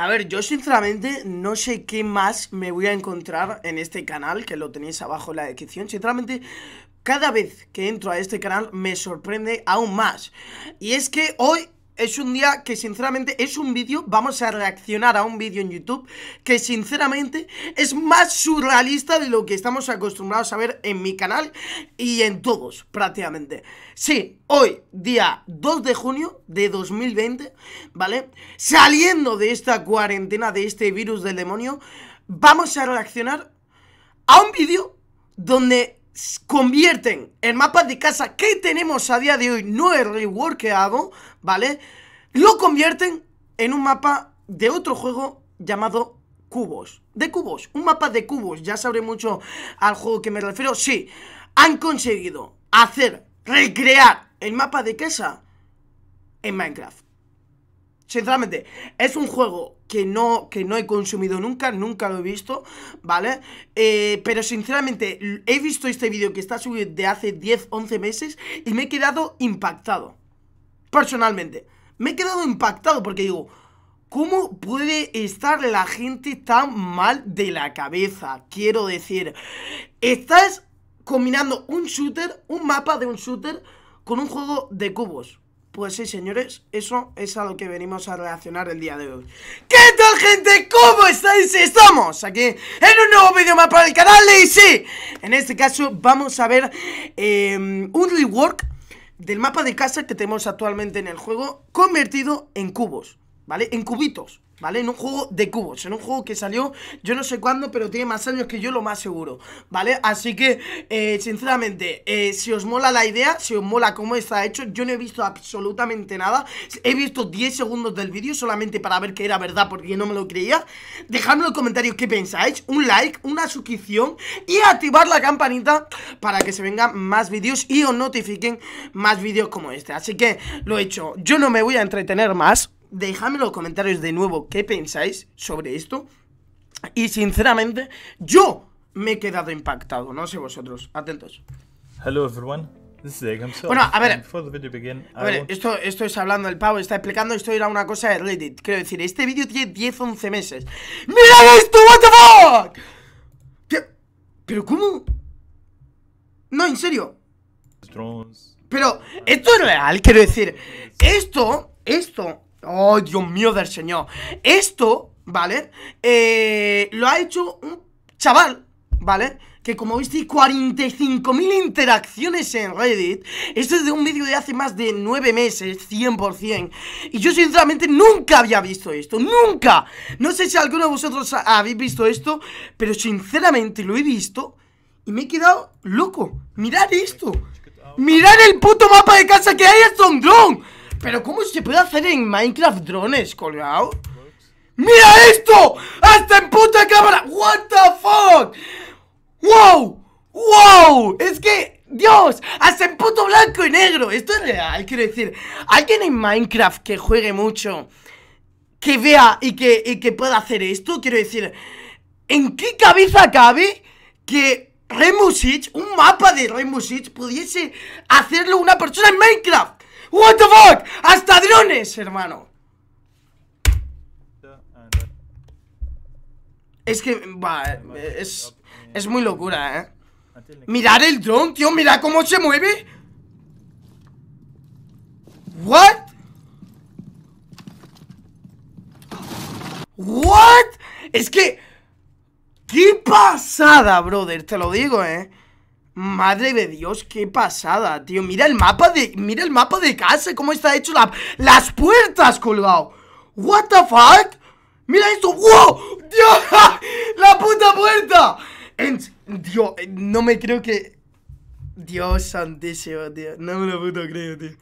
A ver, yo sinceramente no sé qué más me voy a encontrar en este canal, que lo tenéis abajo en la descripción. Sinceramente, cada vez que entro a este canal me sorprende aún más. Y es que hoy es un día que sinceramente es un vídeo, vamos a reaccionar a un vídeo en YouTube que sinceramente es más surrealista de lo que estamos acostumbrados a ver en mi canal y en todos prácticamente. Sí, hoy, día 2 de junio de 2020, ¿vale? Saliendo de esta cuarentena, de este virus del demonio, vamos a reaccionar a un vídeo donde convierten el mapa de casa que tenemos a día de hoy, no es reworkado, ¿vale? Lo convierten en un mapa de otro juego llamado Cubos. De cubos, un mapa de cubos. Ya sabré mucho al juego que me refiero. Sí, han conseguido hacer, recrear el mapa de casa en Minecraft. Sinceramente, es un juego que no, que no he consumido nunca, nunca lo he visto, ¿vale? Eh, pero sinceramente, he visto este vídeo que está subido de hace 10, 11 meses y me he quedado impactado. Personalmente, me he quedado impactado porque digo, ¿Cómo puede estar la gente tan mal de la cabeza? Quiero decir, estás combinando un shooter, un mapa de un shooter, con un juego de cubos. Pues sí, señores, eso es a lo que venimos a reaccionar el día de hoy ¿Qué tal, gente? ¿Cómo estáis? Estamos aquí en un nuevo vídeo más para el canal Y sí, en este caso vamos a ver em, un rework del mapa de casa que tenemos actualmente en el juego Convertido en cubos, ¿vale? En cubitos ¿Vale? En un juego de cubos, en un juego que salió yo no sé cuándo, pero tiene más años que yo, lo más seguro, ¿vale? Así que, eh, sinceramente, eh, si os mola la idea, si os mola cómo está hecho, yo no he visto absolutamente nada, he visto 10 segundos del vídeo solamente para ver que era verdad porque no me lo creía, dejadme en los comentarios qué pensáis, un like, una suscripción y activar la campanita para que se vengan más vídeos y os notifiquen más vídeos como este, así que, lo he hecho, yo no me voy a entretener más, dejadme en los comentarios de nuevo qué pensáis sobre esto. Y sinceramente, yo me he quedado impactado, no sé vosotros. Atentos. Hello everyone. This is Bueno, a ver, um, a esto, esto es hablando, el pavo está explicando, esto era una cosa de Reddit. Quiero decir, este vídeo tiene 10, 11 meses. ¡Mirad esto, what the fuck! ¿Qué? ¿Pero cómo? No, en serio. Pero, ¿esto es real? Quiero decir, esto, esto ¡Oh, Dios mío del Señor! Esto, ¿vale? Eh, lo ha hecho un chaval, ¿vale? Que como viste 45.000 interacciones en Reddit. Esto es de un vídeo de hace más de 9 meses, 100%. Y yo sinceramente nunca había visto esto, nunca. No sé si alguno de vosotros habéis visto esto, pero sinceramente lo he visto y me he quedado loco. Mirad esto. Mirad el puto mapa de casa que hay, es un pero ¿cómo se puede hacer en Minecraft drones, colgado? ¡Mira esto! ¡Hasta en puta cámara! ¡What the fuck! ¡Wow! ¡Wow! Es que, Dios, hasta en puto blanco y negro. Esto es real, quiero decir. Alguien en Minecraft que juegue mucho, que vea y que, y que pueda hacer esto, quiero decir, ¿en qué cabeza cabe que Rainbow Six, un mapa de Rainbow Six, pudiese hacerlo una persona en Minecraft? What the fuck? Hasta drones, hermano. Es que, va, es, muy locura, eh. Mirar el dron, tío, mira cómo se mueve. What? What? Es que... ¡Qué pasada, brother! Te lo digo, eh. Madre de Dios, qué pasada, tío. Mira el mapa de. Mira el mapa de casa, cómo está hecho la, las puertas colgado. What the fuck? Mira esto. ¡Wow! ¡Dios! ¡La puta puerta! En, ¡Dios! no me creo que. Dios santísimo, tío. No me lo puto creo, tío.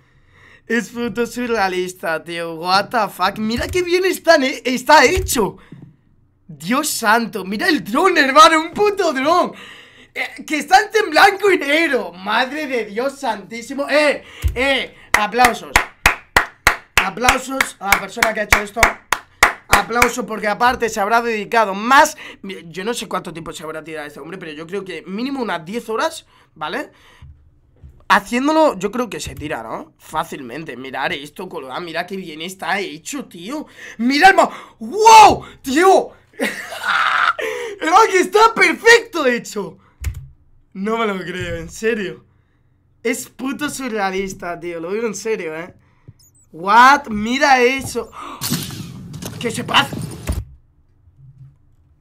Es puto surrealista, tío. What the fuck. Mira qué bien está, eh, está hecho. Dios santo. Mira el dron, hermano. Un puto dron. Eh, que están en blanco y negro. Madre de Dios santísimo. Eh, eh, aplausos. Aplausos a la persona que ha hecho esto. Aplauso porque aparte se habrá dedicado más... Yo no sé cuánto tiempo se habrá tirado este hombre, pero yo creo que mínimo unas 10 horas, ¿vale? Haciéndolo, yo creo que se tira, ¿no? Fácilmente. Mirar esto, colgado. Mira qué bien está hecho, tío. Mira el ¡Wow! ¡Tío! ¡Pero ¡Ah! que está perfecto hecho! No me lo creo, en serio. Es puto surrealista, tío. Lo digo en serio, ¿eh? What? Mira eso. Que se pasa?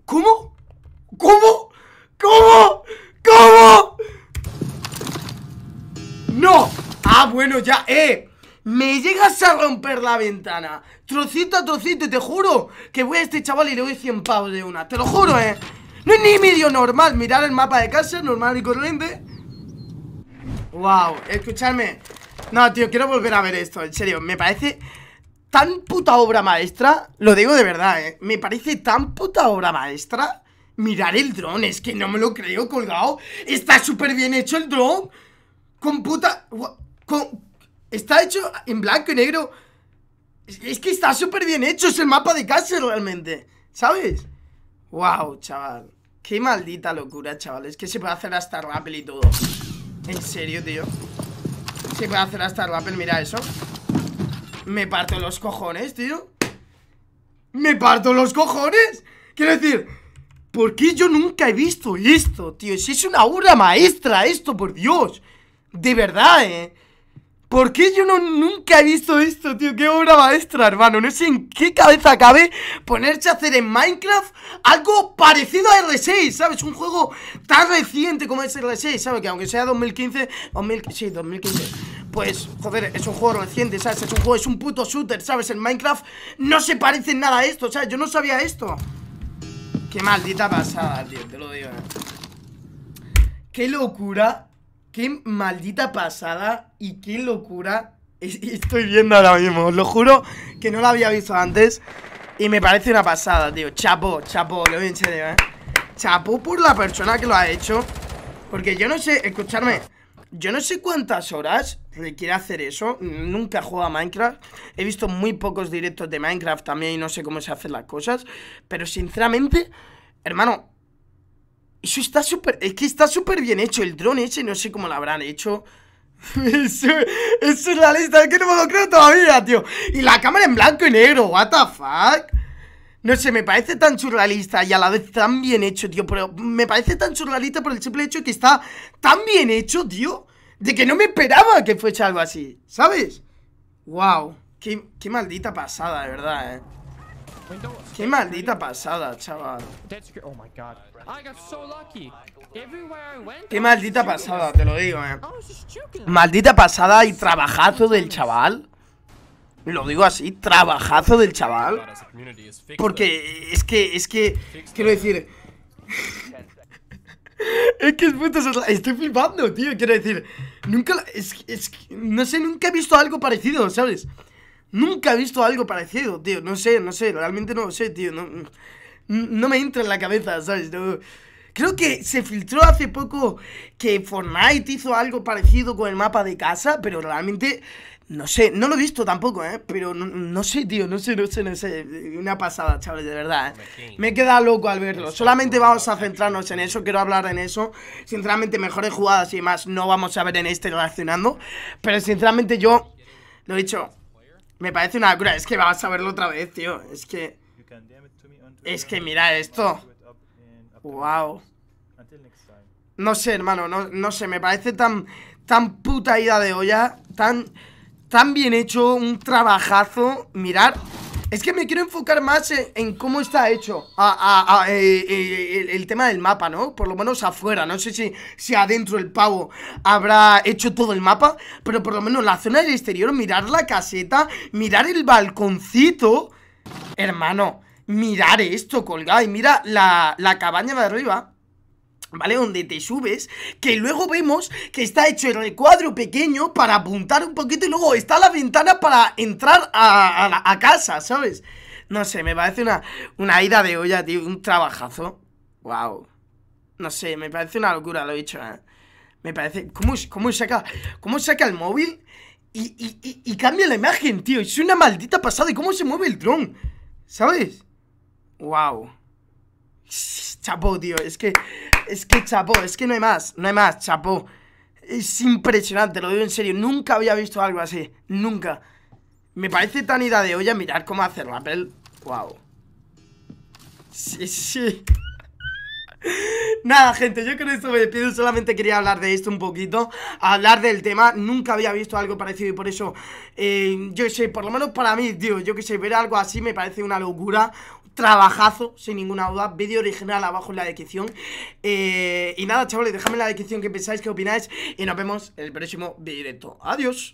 ¿Cómo? ¿Cómo? ¿Cómo? ¿Cómo? ¡No! Ah, bueno, ya, eh Me llegas a romper la ventana Trocito a trocito, te juro Que voy a este chaval y le doy 100 pavos de una Te lo juro, eh no es ni medio normal mirar el mapa de casa, normal y corriente. Wow, escuchadme. No, tío, quiero volver a ver esto, en serio. Me parece tan puta obra maestra. Lo digo de verdad, eh. Me parece tan puta obra maestra. Mirar el dron, es que no me lo creo colgado. Está súper bien hecho el dron. Con puta... Con... Está hecho en blanco y negro. Es que está súper bien hecho, es el mapa de casa realmente. ¿Sabes? Wow, chaval. Qué maldita locura, chavales Que se puede hacer hasta rappel y todo En serio, tío Se puede hacer hasta rappel, mira eso Me parto los cojones, tío Me parto los cojones Quiero decir ¿Por qué yo nunca he visto esto, tío? es una obra maestra esto, por Dios De verdad, eh ¿Por qué yo no, nunca he visto esto, tío? ¡Qué obra maestra, hermano! No sé en qué cabeza cabe ponerse a hacer en Minecraft algo parecido a R6, ¿sabes? Un juego tan reciente como es R6, ¿sabes? Que aunque sea 2015, sí, 2015, pues, joder, es un juego reciente, ¿sabes? Es un juego, es un puto shooter, ¿sabes? En Minecraft no se parece en nada a esto, ¿sabes? Yo no sabía esto. Qué maldita pasada, tío, te lo digo. ¿eh? Qué locura qué maldita pasada y qué locura estoy viendo ahora mismo. lo juro que no la había visto antes y me parece una pasada, tío. Chapo, chapo, lo voy a enseñar. ¿eh? Chapo por la persona que lo ha hecho. Porque yo no sé, escucharme, yo no sé cuántas horas quiere hacer eso. Nunca he jugado a Minecraft. He visto muy pocos directos de Minecraft también y no sé cómo se hacen las cosas. Pero sinceramente, hermano, eso está súper... Es que está súper bien hecho. El dron ese no sé cómo lo habrán hecho. eso, es la Es que no me lo creo todavía, tío. Y la cámara en blanco y negro. What the fuck. No sé, me parece tan surrealista y a la vez tan bien hecho, tío. Pero me parece tan surrealista por el simple hecho de que está tan bien hecho, tío. De que no me esperaba que fuese algo así, ¿sabes? ¡Wow! Qué, qué maldita pasada, de verdad, eh. Qué maldita pasada, chaval. Qué maldita pasada, te lo digo, eh. Maldita pasada y trabajazo del chaval. Lo digo así, trabajazo del chaval. Porque es que, es que, quiero decir... es que estoy flipando, tío, quiero decir... Nunca, es, es, no sé, nunca he visto algo parecido, ¿sabes? Nunca he visto algo parecido, tío. No sé, no sé, realmente no lo sé, tío. No, me entra en la cabeza, ¿sabes? creo que se filtró hace poco que Fortnite hizo algo parecido con el mapa de casa, pero realmente no sé, no lo he visto tampoco, ¿eh? Pero no, sé, tío, no sé, no sé, no sé. Una pasada, chavales, de verdad, ¿eh? Me queda loco al verlo. Solamente vamos a centrarnos en eso, quiero hablar en eso. Sinceramente, mejores jugadas y demás no vamos a ver en este relacionando. Pero sinceramente yo, lo he dicho, me parece una cura. Es que vas a verlo otra vez, tío. Es que... Es que mira esto. Wow. No sé, hermano. No, no sé. Me parece tan... Tan puta ida de olla. Tan... Tan bien hecho. Un trabajazo. Mirar es que me quiero enfocar más en, cómo está hecho ah, ah, ah, eh, eh, eh, el, tema del mapa, ¿no? Por lo menos afuera, no sé si, si adentro el pavo habrá hecho todo el mapa, pero por lo menos la zona del exterior, mirar la caseta, mirar el balconcito. Hermano, mirar esto, colgado y mira la, la cabaña de arriba. ¿Vale? Donde te subes, que luego vemos que está hecho el recuadro pequeño para apuntar un poquito y luego está la ventana para entrar a, casa, ¿sabes? No sé, me parece una, una ida de olla, tío, un trabajazo. Wow. No sé, me parece una locura, lo he dicho, ¿eh? Me parece... ¿Cómo, cómo, saca, cómo saca el móvil y, y cambia la imagen, tío? Es una maldita pasada. ¿Y cómo se mueve el dron? ¿Sabes? Wow chapó, tío. Es que, es que chapó, es que no hay más, no hay más, chapó. Es impresionante, lo digo en serio. Nunca había visto algo así, nunca. Me parece tan ida de olla mirar cómo hacer la pel. Wow. Sí, sí. Nada, gente, yo con esto me despido Solamente quería hablar de esto un poquito Hablar del tema, nunca había visto algo parecido Y por eso, eh, yo sé, por lo menos para mí, tío Yo que sé, ver algo así me parece una locura trabajazo, sin ninguna duda. Vídeo original abajo en la descripción. Eh, y nada, chavales, dejadme en la descripción qué pensáis, qué opináis. Y nos vemos en el próximo directo. Adiós.